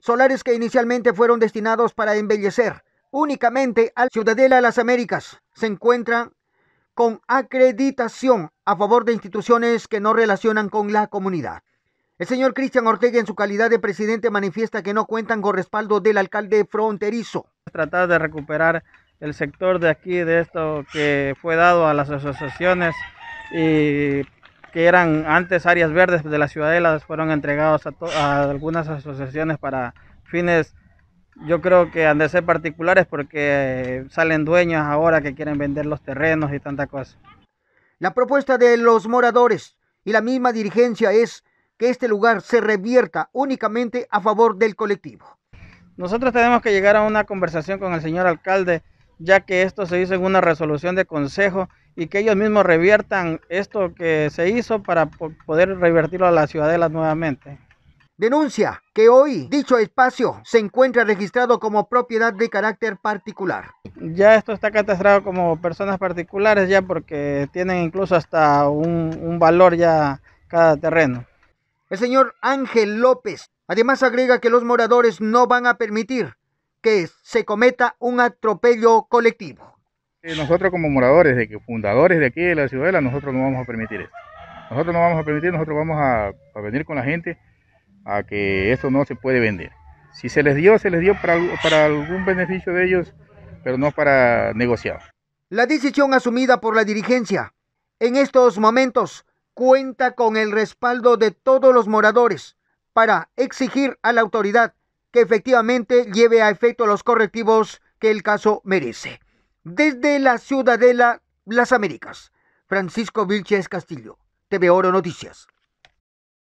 solares que inicialmente fueron destinados para embellecer únicamente a Ciudadela de las Américas, se encuentran con acreditación a favor de instituciones que no relacionan con la comunidad. El señor Cristian Ortega, en su calidad de presidente, manifiesta que no cuentan con respaldo del alcalde fronterizo. Tratar de recuperar el sector de aquí, de esto que fue dado a las asociaciones y que eran antes áreas verdes de la ciudadela fueron entregados a, algunas asociaciones para fines yo creo que han de ser particulares porque salen dueños ahora que quieren vender los terrenos y tanta cosa. La propuesta de los moradores y la misma dirigencia es que este lugar se revierta únicamente a favor del colectivo. Nosotros tenemos que llegar a una conversación con el señor alcalde, ya que esto se hizo en una resolución de consejo y que ellos mismos reviertan esto que se hizo para poder revertirlo a la ciudadela nuevamente. Denuncia que hoy dicho espacio se encuentra registrado como propiedad de carácter particular. Ya esto está catastrado como personas particulares ya porque tienen incluso hasta un, un valor ya cada terreno. El señor Ángel López además agrega que los moradores no van a permitir que se cometa un atropello colectivo. Eh, nosotros como moradores, de que fundadores de aquí de la ciudadela, nosotros no vamos a permitir esto. Nosotros no vamos a permitir, nosotros vamos a, venir con la gente a que esto no se puede vender. Si se les dio, se les dio para algún beneficio de ellos, pero no para negociar. La decisión asumida por la dirigencia en estos momentos cuenta con el respaldo de todos los moradores para exigir a la autoridad que efectivamente lleve a efecto los correctivos que el caso merece. Desde la Ciudadela, Las Américas, Francisco Vilches Castillo, TV Oro Noticias.